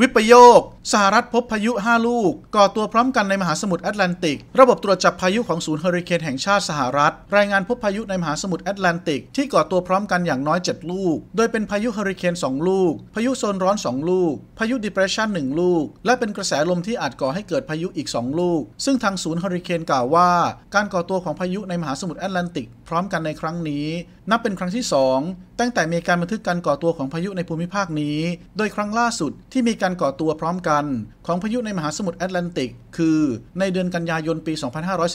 วิปโยค สหรัฐพบพายุ 5 ลูก ก่อตัวพร้อมกันในมหาสมุทรแอตแลนติกระบบตรวจจับพายุของศูนย์เฮอริเคนแห่งชาติสหรัฐ รายงานพบพายุในมหาสมุทรแอตแลนติกที่ก่อตัวพร้อมกันอย่างน้อย 7 ลูก โดยเป็นพายุเฮอริเคน 2 ลูก พายุโซนร้อน 2 ลูก พายุดิเพรสชัน1 ลูก และเป็นกระแสลมที่อาจก่อให้เกิดพายุอีก 2ลูกซึ่งทางศูนย์เฮอริเคนกล่าวว่าการก่อตัวของพายุในมหาสมุทรแอตแลนติกพร้อมกันในครั้งนี้ นับเป็นครั้งที่ 2 ตั้งแต่มีการบันทึกการก่อตัวของพายุในภูมิภาคนี้ โดยครั้งล่าสุดที่มีการก่อตัวพร้อมกัน ของพายุในมหาสมุทรแอตแลนติกคือในเดือนกันยายนปี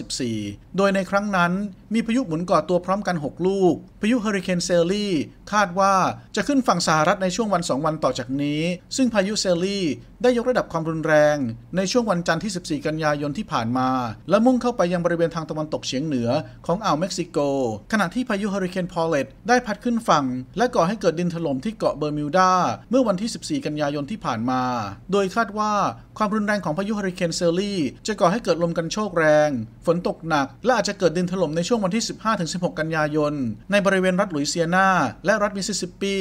2514 โดยในครั้งนั้น มีพายุหมุนก่อตัวพร้อมกัน 6 ลูกพายุเฮอริเคนเซลลี่คาดว่าจะขึ้นฝั่งสหรัฐในช่วงวัน2วันต่อจากนี้ ซึ่งพายุเซลลี่ ได้ยกระดับความรุนแรง ในช่วงวันจันทร์ที่ 14 กันยายนที่ผ่านมา และมุ่งเข้าไปยังบริเวณทางตะวันตกเฉียงเหนือของอ่าวเม็กซิโกขณะที่พายุเฮอริเคนพอลเลตได้พัดขึ้นฝั่ง และก่อให้เกิดดินถล่มที่เกาะเบอร์มิวดาเมื่อวันที่ 14 กันยายนที่ผ่านมาโดยคาดว่าความรุนแรงของพายุเฮอริเคนเซอร์ี่จะก่อให้เกิดลมกันโชกแรง ฝนตกหนักและอาจจะเกิดดินถล่มในช่วงวันที่ 15-16 กันยายน ในบริเวณรัฐหลุยเซียนาและรัฐมิสซิสซิปปี